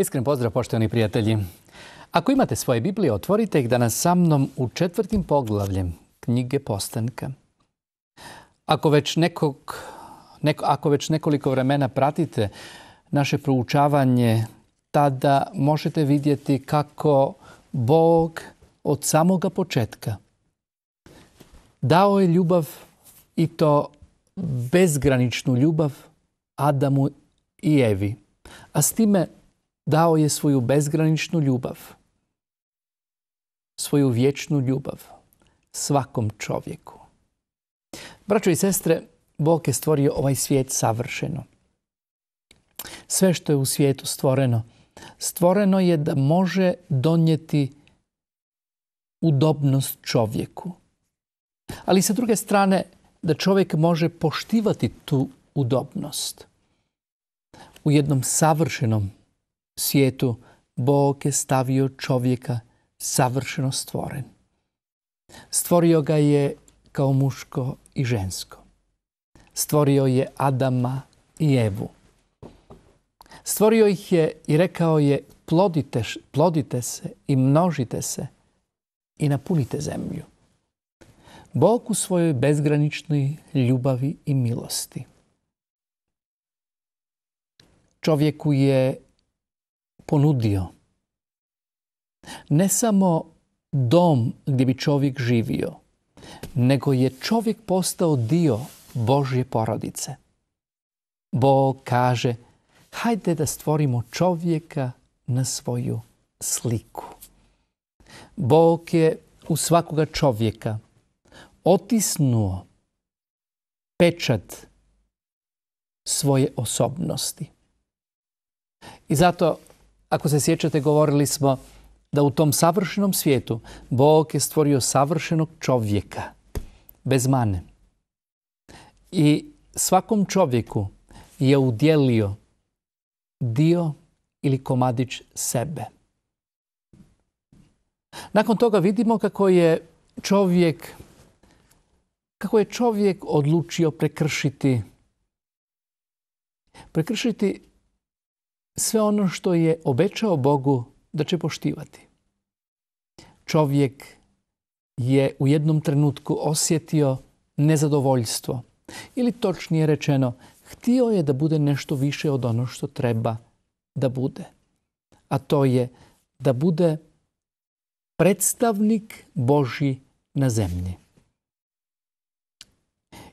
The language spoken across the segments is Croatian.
Iskren pozdrav, poštovani prijatelji. Ako imate svoje Biblije, otvorite ih danas sa mnom u četvrtim poglavljem knjige Postanka. Ako već, nekog, ako već nekoliko vremena pratite naše proučavanje, tada možete vidjeti kako Bog od samoga početka dao je ljubav i to bezgraničnu ljubav Adamu i Evi, a s time dao je svoju bezgraničnu ljubav, svoju vječnu ljubav svakom čovjeku. Braćo i sestre, Bog je stvorio ovaj svijet savršeno. Sve što je u svijetu stvoreno, stvoreno je da može donijeti udobnost čovjeku. Ali sa druge strane, da čovjek može poštivati tu udobnost. U jednom savršenom svijetu Bog je stavio čovjeka savršeno stvoren. Stvorio ga je kao muško i žensko. Stvorio je Adama i Evu. Stvorio ih je i rekao je plodite, plodite se i množite se i napunite zemlju. Bog u svojoj bezgraničnoj ljubavi i milosti. Čovjeku je ponudio. Ne samo dom gdje bi čovjek živio, nego je čovjek postao dio Božje porodice. Bog kaže, hajde da stvorimo čovjeka na svoju sliku. Bog je u svakoga čovjeka otisnuo pečat svoje osobnosti. I zato ako se sjećate, govorili smo da u tom savršenom svijetu Bog je stvorio savršenog čovjeka, bez mane. I svakom čovjeku je udjelio dio ili komadić sebe. Nakon toga vidimo kako je čovjek kako je čovjek odlučio prekršiti prekršiti sve ono što je obećao Bogu da će poštivati. Čovjek je u jednom trenutku osjetio nezadovoljstvo ili točnije rečeno htio je da bude nešto više od ono što treba da bude. A to je da bude predstavnik Boži na zemlji.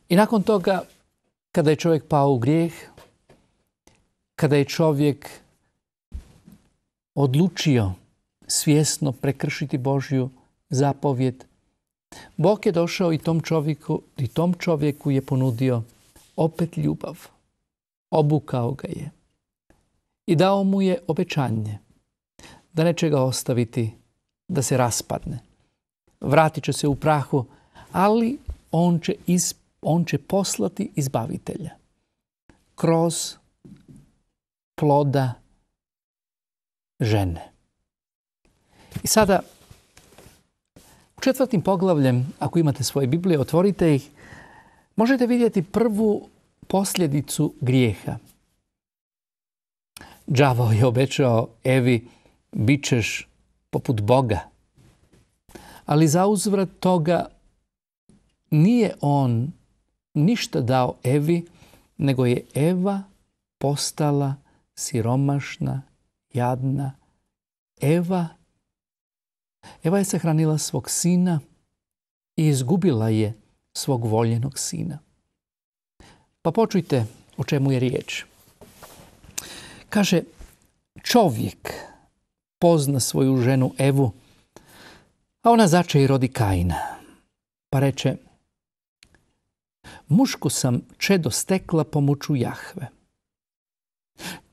I nakon toga, kada je čovjek pao u grijeh, kada je čovjek odlučio svjesno prekršiti Božju zapovjed, Bog je došao i tom čovjeku, i tom čovjeku je ponudio opet ljubav. Obukao ga je i dao mu je obećanje da neće ga ostaviti da se raspadne. Vratit će se u prahu, ali on će, on će poslati izbavitelja kroz ploda žene. I sada, u četvrtim poglavljem, ako imate svoje Biblije, otvorite ih, možete vidjeti prvu posljedicu grijeha. Džavo je obećao Evi, bit ćeš poput Boga. Ali za uzvrat toga nije on ništa dao Evi, nego je Eva postala siromašna, jadna. Eva, Eva je sahranila svog sina i izgubila je svog voljenog sina. Pa počujte o čemu je riječ. Kaže, čovjek pozna svoju ženu Evu, a ona zače i rodi Kaina. Pa reče, mušku sam čedo stekla pomoću Jahve.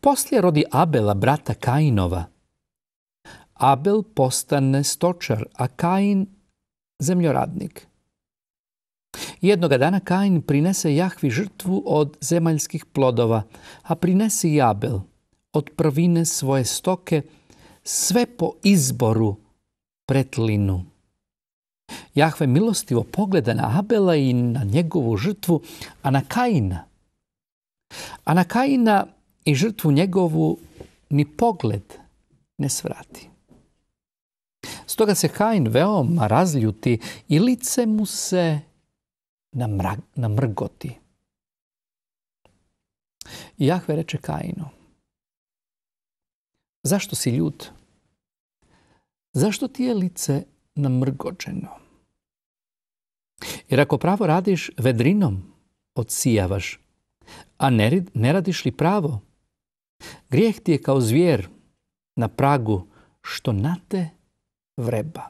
Poslije rodi Abela, brata Kainova. Abel postane stočar, a Kain zemljoradnik. Jednoga dana Kain prinese Jahvi žrtvu od zemaljskih plodova, a prinese i Abel od prvine svoje stoke, sve po izboru pretlinu. Jahve milostivo pogleda na Abela i na njegovu žrtvu, a na Kaina. A na Kaina i žrtvu njegovu ni pogled ne svrati. Stoga se Kain veoma razljuti i lice mu se namrgoti. I Jahve reče Kainu, zašto si ljud? Zašto ti je lice namrgođeno? Jer ako pravo radiš vedrinom, odsijavaš, a ne, ne radiš li pravo, Grijeh ti je kao zvijer na pragu što na te vreba.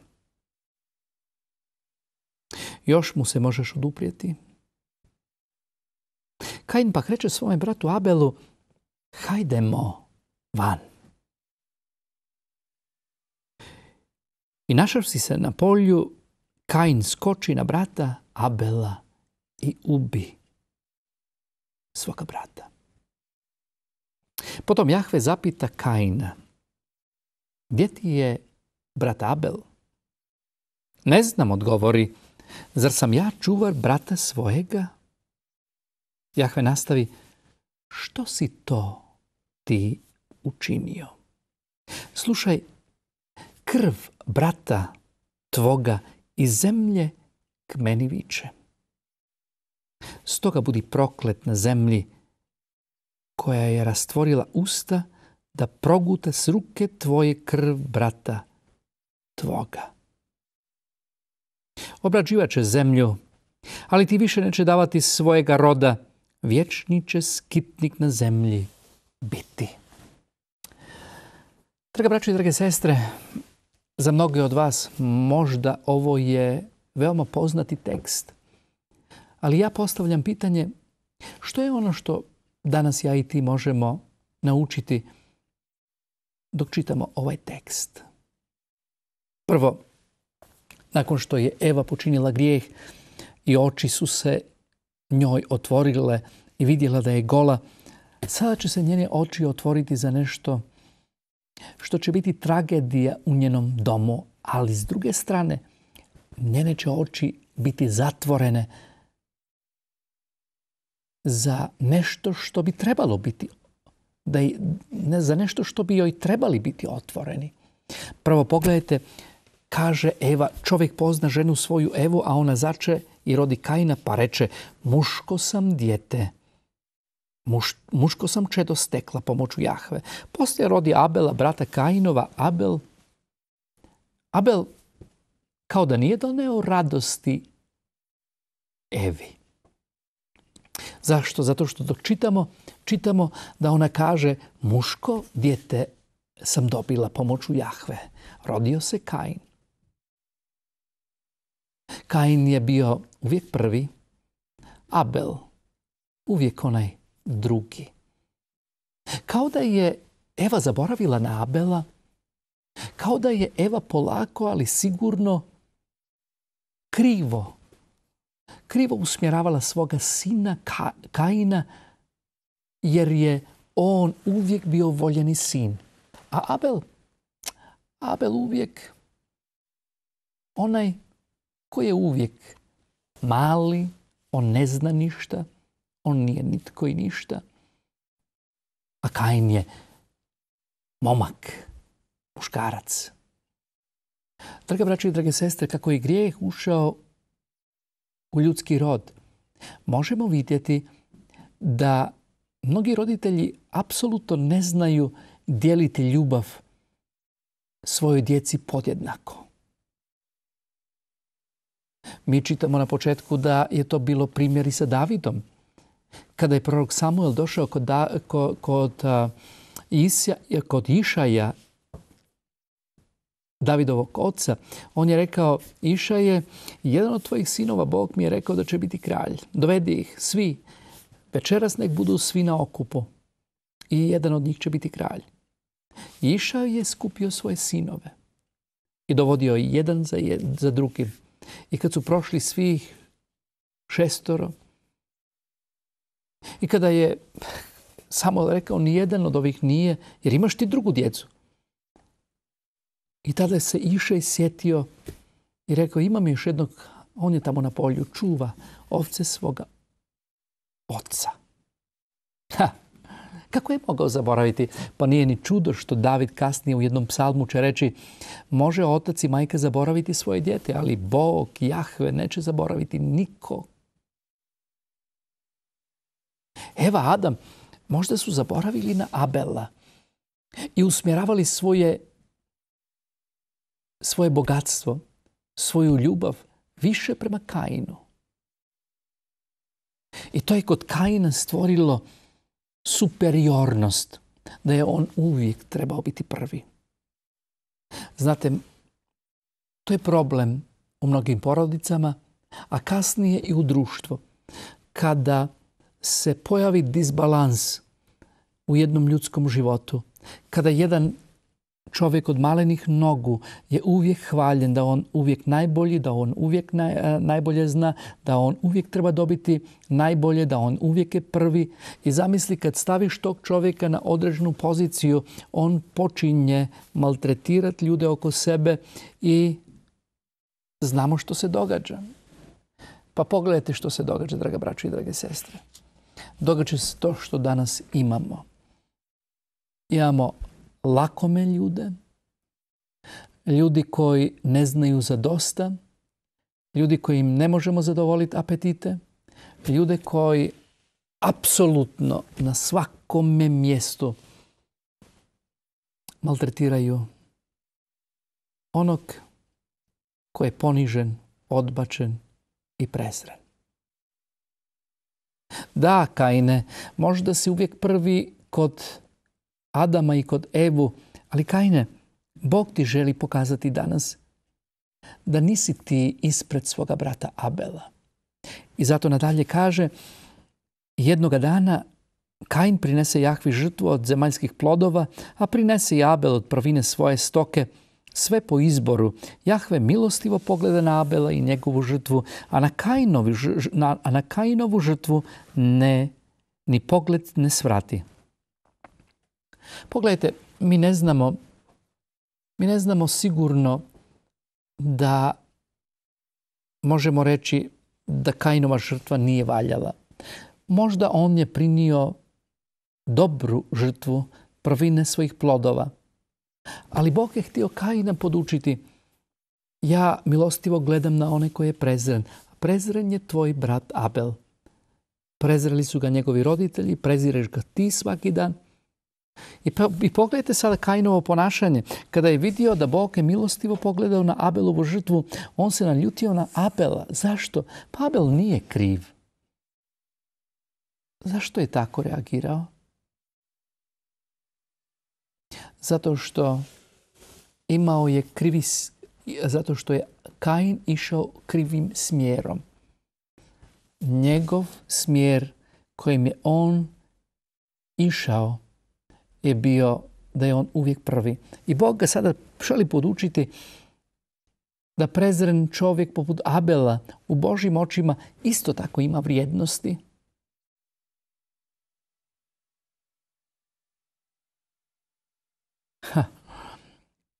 Još mu se možeš oduprijeti. Kain pak reče svome bratu Abelu, hajdemo van. I si se na polju, Kain skoči na brata Abela i ubi svoga brata. Potom Jahve zapita Kaina, gdje ti je brat Abel? Ne znam, odgovori, zar sam ja čuvar brata svojega? Jahve nastavi, što si to ti učinio? Slušaj, krv brata tvoga iz zemlje k meni viče. Stoga budi proklet na zemlji koja je rastvorila usta da proguta s ruke tvoje krv brata tvoga. Obrađivat će zemlju, ali ti više neće davati svojega roda, vječni će skitnik na zemlji biti. Draga braće i drage sestre, za mnoge od vas možda ovo je veoma poznati tekst, ali ja postavljam pitanje što je ono što danas ja i ti možemo naučiti dok čitamo ovaj tekst. Prvo, nakon što je Eva počinila grijeh i oči su se njoj otvorile i vidjela da je gola, sada će se njene oči otvoriti za nešto što će biti tragedija u njenom domu, ali s druge strane njene će oči biti zatvorene za nešto što bi trebalo biti, da ne, za nešto što bi joj trebali biti otvoreni. Prvo pogledajte, kaže Eva, čovjek pozna ženu svoju Evu, a ona zače i rodi Kajina, pa reče, muško sam dijete. muško sam čedo stekla pomoću Jahve. Poslije rodi Abela, brata Kajinova. Abel, Abel kao da nije doneo radosti Evi. Zašto? Zato što dok čitamo, čitamo da ona kaže muško djete sam dobila pomoću Jahve. Rodio se Kain. Kain je bio uvijek prvi, Abel uvijek onaj drugi. Kao da je Eva zaboravila na Abela, kao da je Eva polako, ali sigurno krivo krivo usmjeravala svoga sina Kaina jer je on uvijek bio voljeni sin. A Abel, Abel uvijek onaj koji je uvijek mali, on ne zna ništa, on nije nitko i ništa. A Kain je momak, muškarac. Draga braći i drage sestre, kako je grijeh ušao u ljudski rod, možemo vidjeti da mnogi roditelji apsolutno ne znaju dijeliti ljubav svojoj djeci podjednako. Mi čitamo na početku da je to bilo primjer i sa Davidom. Kada je prorok Samuel došao kod, kod Išaja Davidovog oca, on je rekao, Iša je, jedan od tvojih sinova, Bog mi je rekao da će biti kralj. Dovedi ih, svi. Večeras nek budu svi na okupu. I jedan od njih će biti kralj. Iša je skupio svoje sinove i dovodio jedan za, za drugim. I kad su prošli svih šestoro, i kada je samo rekao, nijedan od ovih nije, jer imaš ti drugu djecu. I tada se i sjetio i rekao imam još jednog, on je tamo na polju, čuva ovce svoga oca. Ha, kako je mogao zaboraviti? Pa nije ni čudo što David kasnije u jednom psalmu će reći može otac i majka zaboraviti svoje djete, ali Bog, Jahve, neće zaboraviti niko. Eva, Adam, možda su zaboravili na Abela i usmjeravali svoje svoje bogatstvo, svoju ljubav više prema Kainu. I to je kod Kaina stvorilo superiornost, da je on uvijek trebao biti prvi. Znate, to je problem u mnogim porodicama, a kasnije i u društvu. Kada se pojavi disbalans u jednom ljudskom životu, kada jedan Čovjek od malenih nogu je uvijek hvaljen, da on uvijek najbolji, da on uvijek e, najbolje zna, da on uvijek treba dobiti najbolje, da on uvijek je prvi. I zamisli kad staviš tog čovjeka na određenu poziciju, on počinje maltretirati ljude oko sebe i znamo što se događa. Pa pogledajte što se događa, draga braća i drage sestre. Događa se to što danas imamo. Imamo lakome ljude, ljudi koji ne znaju za dosta, ljudi koji ne možemo zadovoljiti apetite, ljude koji apsolutno na svakome mjestu maltretiraju onog koji je ponižen, odbačen i prezren. Da, Kajne, možda si uvijek prvi kod Adama i kod Evu. Ali Kajne, Bog ti želi pokazati danas da nisi ti ispred svoga brata Abela. I zato nadalje kaže, jednoga dana Kain prinese Jahvi žrtvu od zemaljskih plodova, a prinese i Abel od prvine svoje stoke, sve po izboru. Jahve milostivo pogleda na Abela i njegovu žrtvu, a na, Kainovi, a na Kainovu žrtvu ne, ni pogled ne svrati. Pogledajte, mi ne znamo, mi ne znamo sigurno da možemo reći da Kainova žrtva nije valjala. Možda on je prinio dobru žrtvu prvine svojih plodova. Ali Bog je htio Kaina podučiti ja milostivo gledam na one koji je prezren. Prezren je tvoj brat Abel. Prezreli su ga njegovi roditelji, prezireš ga ti svaki dan, i, pogledajte sada Kainovo ponašanje. Kada je vidio da Bog je milostivo pogledao na Abelovu žrtvu, on se naljutio na Abela. Zašto? Pa Abel nije kriv. Zašto je tako reagirao? Zato što imao je krivi, zato što je Kain išao krivim smjerom. Njegov smjer kojim je on išao je bio da je on uvijek prvi. I Bog ga sada želi podučiti da prezren čovjek poput Abela u Božim očima isto tako ima vrijednosti.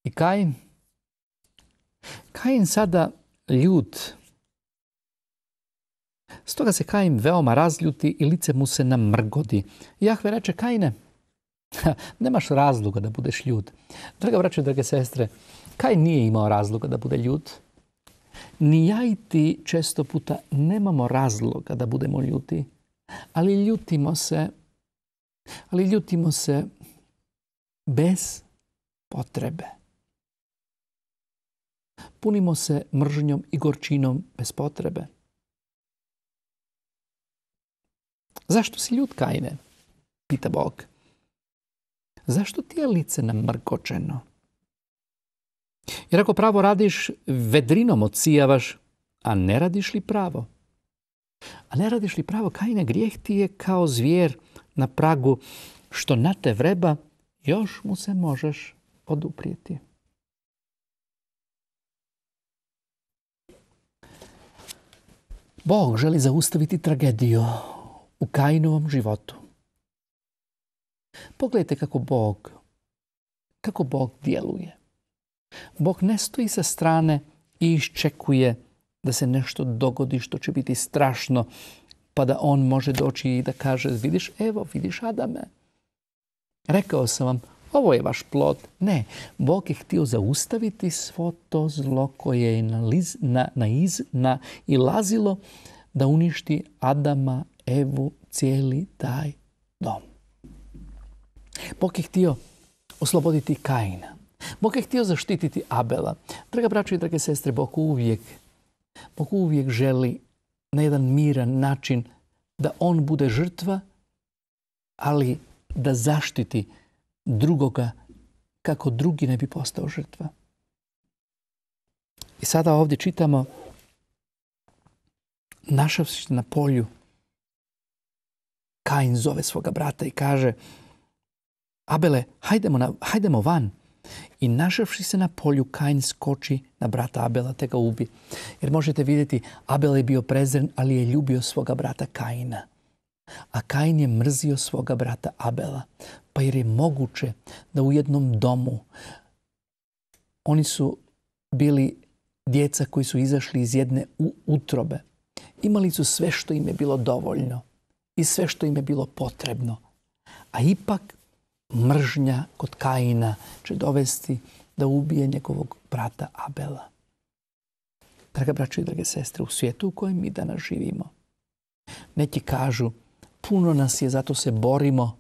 I Kain? Kain sada ljut. Stoga se Kain veoma razljuti i lice mu se namrgodi. Jahve reče, Kaine, Nemaš razloga da budeš ljud. Draga braće, drage sestre, Kaj nije imao razloga da bude ljud? Ni ja i ti često puta nemamo razloga da budemo ljuti, ali ljutimo se, ali ljutimo se bez potrebe. Punimo se mržnjom i gorčinom bez potrebe. Zašto si ljut, Kajne? Pita Bog zašto ti je lice namrkočeno? Jer ako pravo radiš, vedrinom ocijavaš, a ne radiš li pravo? A ne radiš li pravo, Kajne grijeh ti je kao zvijer na pragu, što na te vreba, još mu se možeš oduprijeti. Bog želi zaustaviti tragediju u Kainovom životu. Pogledajte kako Bog, kako Bog djeluje. Bog ne stoji sa strane i iščekuje da se nešto dogodi što će biti strašno, pa da on može doći i da kaže, vidiš, evo, vidiš Adame. Rekao sam vam, ovo je vaš plod. Ne, Bog je htio zaustaviti svo to zlo koje je na, na, iz, na, i lazilo da uništi Adama, Evu, cijeli taj dom. Bog je htio osloboditi Kaina. Bog je htio zaštititi Abela. Draga braćo i drage sestre, Bog uvijek, Bog uvijek želi na jedan miran način da on bude žrtva, ali da zaštiti drugoga kako drugi ne bi postao žrtva. I sada ovdje čitamo našavši na polju Kain zove svoga brata i kaže Abele, hajdemo, na, hajdemo van. I našavši se na polju, Kain skoči na brata Abela te ga ubi. Jer možete vidjeti, Abel je bio prezren, ali je ljubio svoga brata Kaina. A Kain je mrzio svoga brata Abela. Pa jer je moguće da u jednom domu oni su bili djeca koji su izašli iz jedne utrobe. Imali su sve što im je bilo dovoljno i sve što im je bilo potrebno. A ipak mržnja kod kajina će dovesti da ubije njegovog brata Abela. Draga braće i drage sestre, u svijetu u kojem mi danas živimo, neki kažu puno nas je, zato se borimo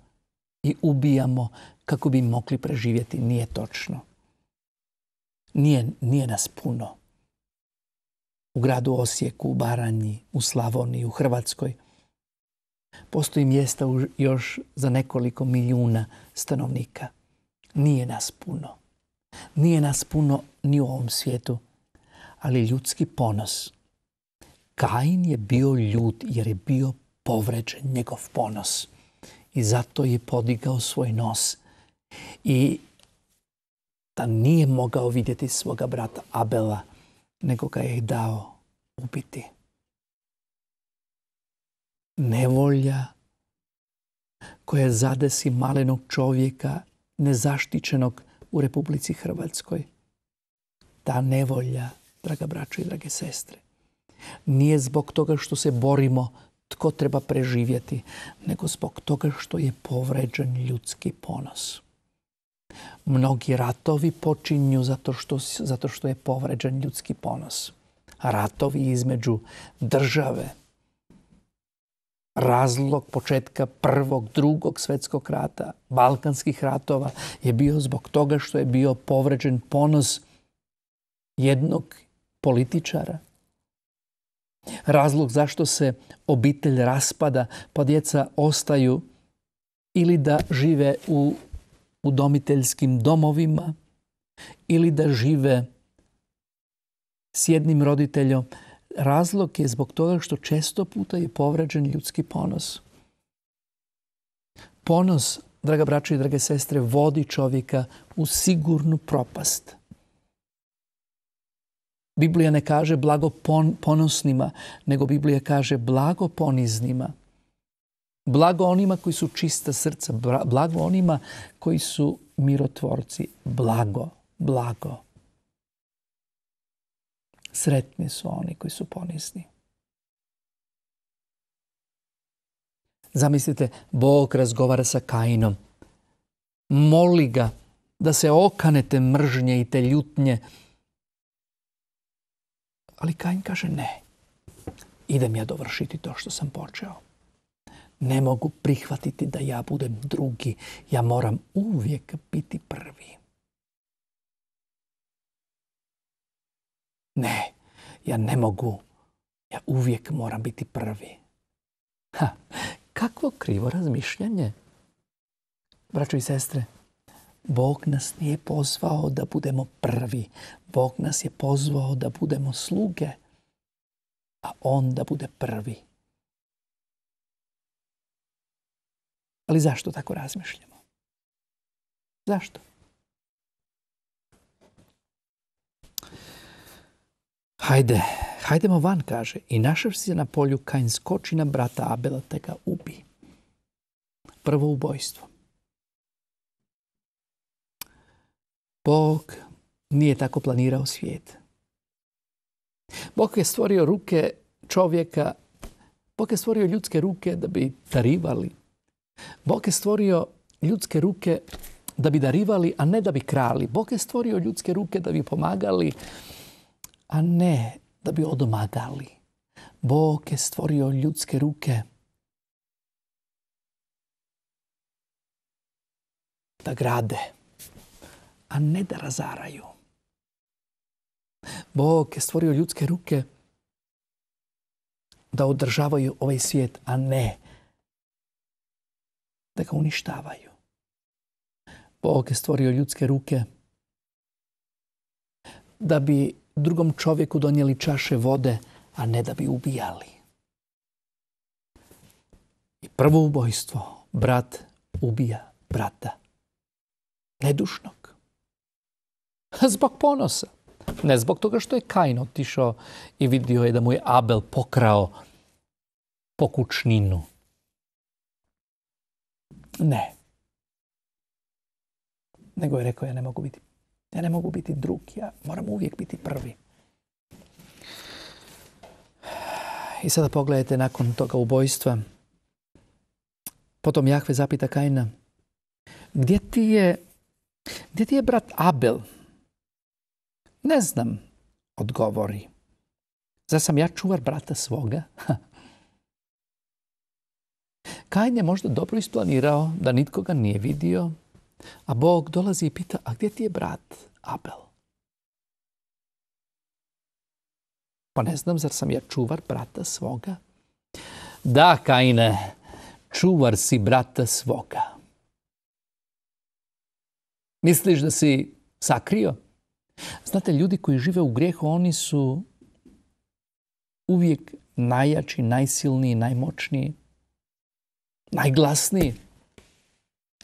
i ubijamo kako bi mogli preživjeti. Nije točno. Nije, nije nas puno. U gradu Osijeku, u Baranji, u Slavoniji, u Hrvatskoj. Postoji mjesta još za nekoliko milijuna stanovnika. Nije nas puno. Nije nas puno ni u ovom svijetu, ali ljudski ponos. Kain je bio ljud jer je bio povređen njegov ponos i zato je podigao svoj nos i da nije mogao vidjeti svoga brata Abela, nego ga je dao ubiti. Nevolja koja zadesi malenog čovjeka nezaštićenog u Republici Hrvatskoj. Ta nevolja, draga braćo i drage sestre, nije zbog toga što se borimo tko treba preživjeti, nego zbog toga što je povređen ljudski ponos. Mnogi ratovi počinju zato što, zato što je povređen ljudski ponos. Ratovi između države, razlog početka prvog, drugog svetskog rata, balkanskih ratova, je bio zbog toga što je bio povređen ponos jednog političara. Razlog zašto se obitelj raspada, pa djeca ostaju ili da žive u udomiteljskim domovima, ili da žive s jednim roditeljom, Razlog je zbog toga što često puta je povređen ljudski ponos. Ponos, draga braće i drage sestre, vodi čovjeka u sigurnu propast. Biblija ne kaže blago ponosnima, nego Biblija kaže blago poniznima. Blago onima koji su čista srca, blago onima koji su mirotvorci. Blago, blago. Sretni su oni koji su ponizni. Zamislite, Bog razgovara sa Kainom. Moli ga da se okanete mržnje i te ljutnje. Ali Kain kaže ne. Idem ja dovršiti to što sam počeo. Ne mogu prihvatiti da ja budem drugi. Ja moram uvijek biti prvi. Ne, ja ne mogu. Ja uvijek moram biti prvi. Ha, kakvo krivo razmišljanje? Braćo i sestre, Bog nas nije pozvao da budemo prvi. Bog nas je pozvao da budemo sluge, a On da bude prvi. Ali zašto tako razmišljamo? Zašto? Hajde, hajdemo van, kaže, i našav se na polju Kain skoči na brata Abela te ga ubi. Prvo ubojstvo. Bog nije tako planirao svijet. Bog je stvorio ruke čovjeka, Bog je stvorio ljudske ruke da bi darivali. Bog je stvorio ljudske ruke da bi darivali, a ne da bi krali. Bog je stvorio ljudske ruke da bi pomagali, a ne da bi odmagali. Bog je stvorio ljudske ruke da grade, a ne da razaraju. Bog je stvorio ljudske ruke da održavaju ovaj svijet, a ne da ga uništavaju. Bog je stvorio ljudske ruke da bi drugom čovjeku donijeli čaše vode, a ne da bi ubijali. I prvo ubojstvo, brat ubija brata. Nedušnog. Zbog ponosa. Ne zbog toga što je Kain otišao i vidio je da mu je Abel pokrao pokučninu. Ne. Nego je rekao ja ne mogu biti ja ne mogu biti drugi, ja moram uvijek biti prvi. I sada pogledajte nakon toga ubojstva. Potom Jahve zapita Kajna, gdje ti je, gdje ti je brat Abel? Ne znam, odgovori. Zar sam ja čuvar brata svoga? Kajn je možda dobro isplanirao da nitko ga nije vidio, a Bog dolazi i pita, a gdje ti je brat Abel? Pa ne znam, zar sam ja čuvar brata svoga? Da, Kajne, čuvar si brata svoga. Misliš da si sakrio? Znate, ljudi koji žive u grijehu, oni su uvijek najjači, najsilniji, najmoćniji, najglasniji.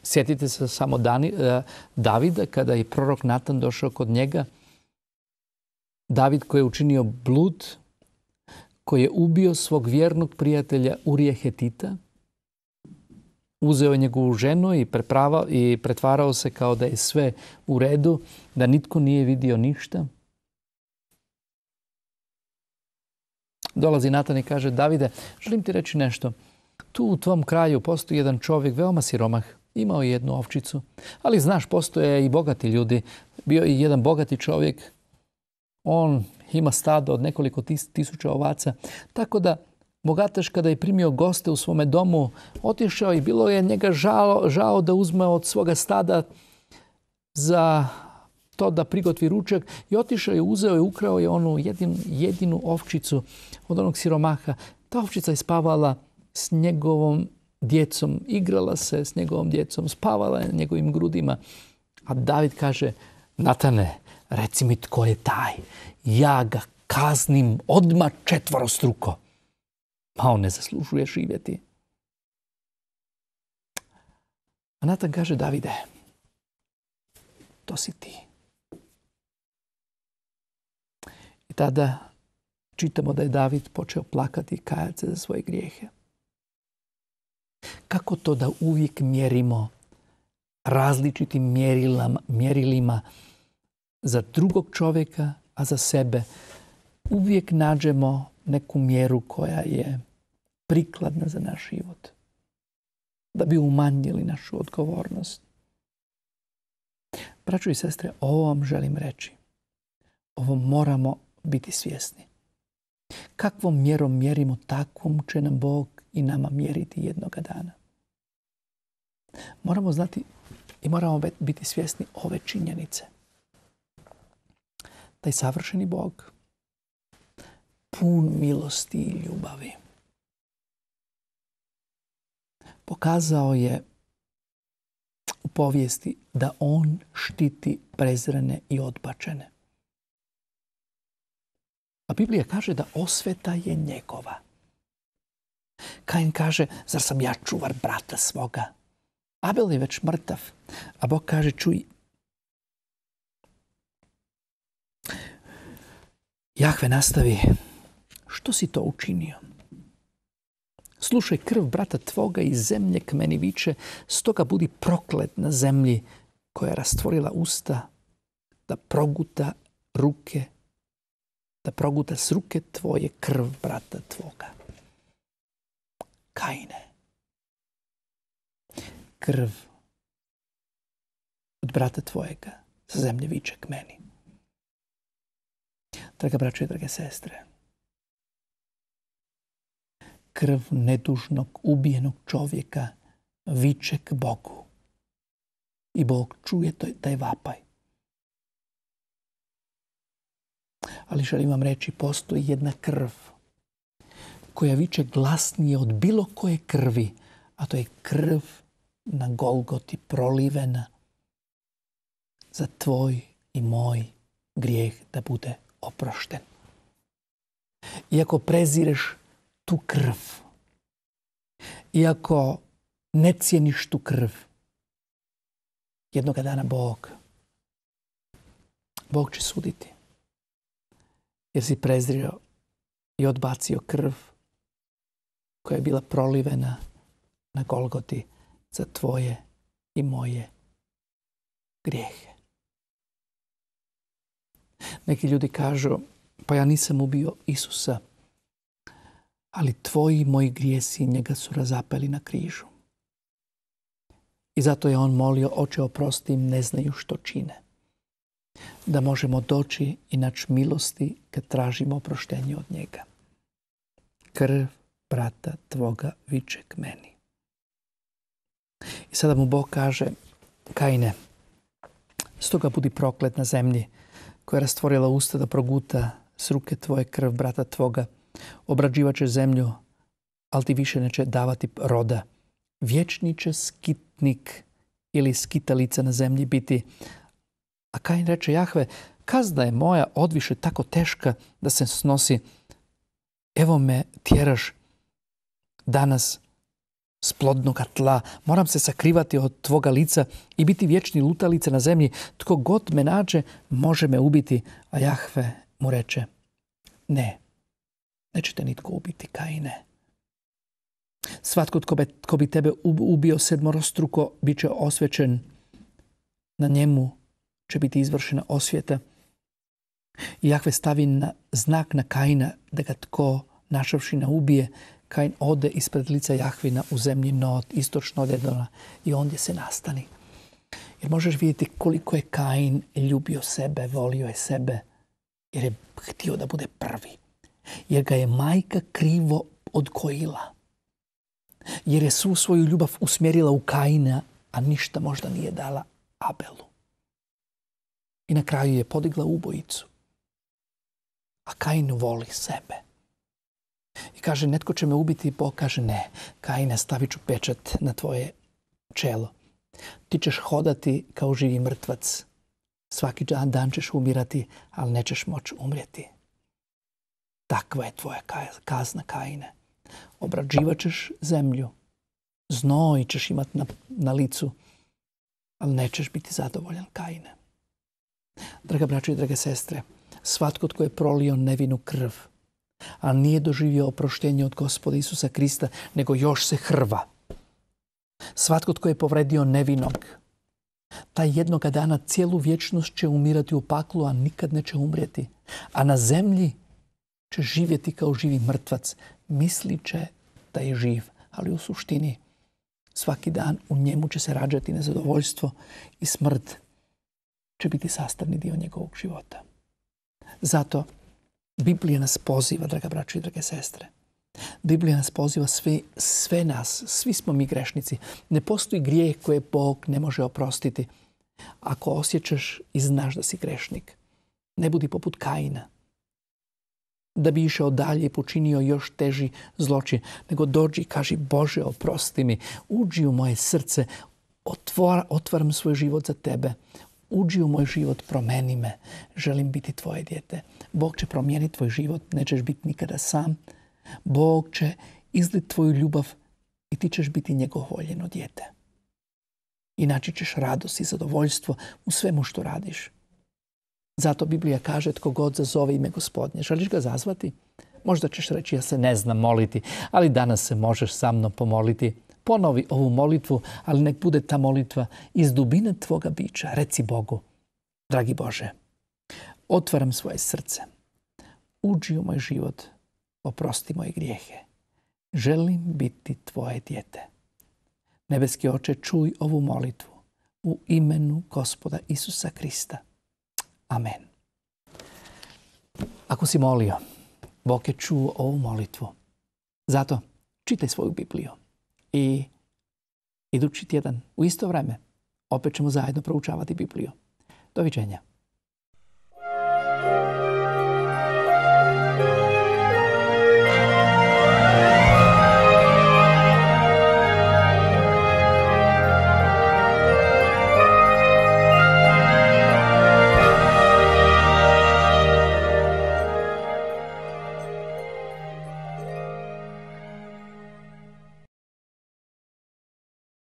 Sjetite se samo e, Davida kada je prorok Natan došao kod njega. David koji je učinio blud, koji je ubio svog vjernog prijatelja Urije Hetita, uzeo je njegovu ženu i, i pretvarao se kao da je sve u redu, da nitko nije vidio ništa. Dolazi Natan i kaže, Davide, želim ti reći nešto. Tu u tvom kraju postoji jedan čovjek veoma siromah. Imao je jednu ovčicu. Ali znaš, postoje i bogati ljudi. Bio je jedan bogati čovjek. On ima stado od nekoliko tisuća ovaca. Tako da bogataš kada je primio goste u svome domu, otišao i bilo je njega žao, žao da uzme od svoga stada za to da prigotvi ručak i otišao je, uzeo je, ukrao je onu jedinu ovčicu od onog siromaha. Ta ovčica je spavala s njegovom djecom, igrala se s njegovom djecom, spavala je na njegovim grudima. A David kaže, Natane, reci mi tko je taj. Ja ga kaznim odma četvorostruko. Pa on ne zaslužuje živjeti. A Natan kaže, Davide, to si ti. I tada čitamo da je David počeo plakati i kajati za svoje grijehe. Kako to da uvijek mjerimo različitim mjerilima za drugog čovjeka, a za sebe? Uvijek nađemo neku mjeru koja je prikladna za naš život. Da bi umanjili našu odgovornost. Braćo i sestre, ovo vam želim reći. Ovo moramo biti svjesni. Kakvom mjerom mjerimo, takvom će nam Bog i nama mjeriti jednoga dana. Moramo znati i moramo biti svjesni ove činjenice. Taj savršeni Bog, pun milosti i ljubavi, pokazao je u povijesti da on štiti prezrene i odbačene. A Biblija kaže da osveta je njegova. Kain kaže, zar sam ja čuvar brata svoga? Abel je već mrtav, a Bog kaže, čuj, Jahve nastavi, što si to učinio? Slušaj krv brata tvoga i zemlje k meni viče, stoga budi proklet na zemlji koja je rastvorila usta, da proguta ruke, da proguta s ruke tvoje krv brata tvog. Krv od brata tvojega sa zemlje viče k meni. Draga braće i drage sestre, krv nedužnog, ubijenog čovjeka viče k Bogu. I Bog čuje taj vapaj. Ali želim vam reći, postoji jedna krv koja viče glasnije od bilo koje krvi, a to je krv na Golgoti prolivena za tvoj i moj grijeh da bude oprošten. Iako prezireš tu krv, iako ne cijeniš tu krv, jednoga dana Bog, Bog će suditi. Jer si prezrio i odbacio krv koja je bila prolivena na Golgoti za tvoje i moje grijehe. Neki ljudi kažu, pa ja nisam ubio Isusa, ali tvoji i moji grijesi njega su razapeli na križu. I zato je on molio, oče oprosti im, ne znaju što čine. Da možemo doći i naći milosti kad tražimo oproštenje od njega. Krv brata tvoga viče k meni. I sada mu Bog kaže, Kajne, stoga budi proklet na zemlji koja je rastvorila usta da proguta s ruke tvoje krv brata tvoga. Obrađivaće zemlju, ali ti više neće davati roda. Vječni će skitnik ili skitalica na zemlji biti. A Kain reče Jahve, kazda je moja odviše tako teška da se snosi. Evo me tjeraš danas s plodnoga tla. Moram se sakrivati od tvoga lica i biti vječni lutalice na zemlji. Tko god me nađe, može me ubiti. A Jahve mu reče, ne, neće te nitko ubiti, Kaine. Svatko tko, bi tebe ubio sedmorostruko, bit će osvećen. Na njemu će biti izvršena osvijeta. I Jahve stavi na, znak na kajna, da ga tko našavši na ubije, Kain ode ispred lica Jahvina u zemlji Not, istočno od Edona i ondje se nastani. Jer možeš vidjeti koliko je Kain ljubio sebe, volio je sebe, jer je htio da bude prvi. Jer ga je majka krivo odgojila. Jer je svu svoju ljubav usmjerila u Kaina, a ništa možda nije dala Abelu. I na kraju je podigla ubojicu. A Kain voli sebe. I kaže, netko će me ubiti, Bog kaže, ne. Kajine, stavit ću pečat na tvoje čelo. Ti ćeš hodati kao živi mrtvac. Svaki dan, dan ćeš umirati, ali nećeš moći umrijeti. Takva je tvoja kazna, Kajine. Obrađivat ćeš zemlju. Znoj ćeš imati na, licu, ali nećeš biti zadovoljan, Kajine. Draga braćo i drage sestre, svatko tko je prolio nevinu krv, a nije doživio oproštenje od gospoda Isusa Krista, nego još se hrva. Svatko tko je povredio nevinog, taj jednoga dana cijelu vječnost će umirati u paklu, a nikad neće umrijeti. A na zemlji će živjeti kao živi mrtvac. Misli će da je živ, ali u suštini svaki dan u njemu će se rađati nezadovoljstvo i smrt će biti sastavni dio njegovog života. Zato Biblija nas poziva, draga braće i drage sestre. Biblija nas poziva sve, sve nas, svi smo mi grešnici. Ne postoji grijeh koje Bog ne može oprostiti. Ako osjećaš i znaš da si grešnik, ne budi poput kajina. Da bi išao dalje i počinio još teži zločin, nego dođi i kaži Bože oprosti mi, uđi u moje srce, otvaram svoj život za tebe, uđi u moj život, promeni me, želim biti tvoje dijete. Bog će promijeniti tvoj život, nećeš biti nikada sam. Bog će izliti tvoju ljubav i ti ćeš biti njegov voljeno dijete. Inači ćeš radost i zadovoljstvo u svemu što radiš. Zato Biblija kaže tko god zazove ime gospodnje. Želiš ga zazvati? Možda ćeš reći ja se ne znam moliti, ali danas se možeš sa mnom pomoliti. Ponovi ovu molitvu, ali nek bude ta molitva iz dubine tvoga bića. Reci Bogu, dragi Bože, otvaram svoje srce. Uđi u moj život, oprosti moje grijehe. Želim biti tvoje dijete. Nebeski oče, čuj ovu molitvu u imenu gospoda Isusa Krista. Amen. Ako si molio, Bog je čuo ovu molitvu. Zato čitaj svoju Bibliju i idući tjedan u isto vrijeme opet ćemo zajedno proučavati Bibliju. Doviđenja.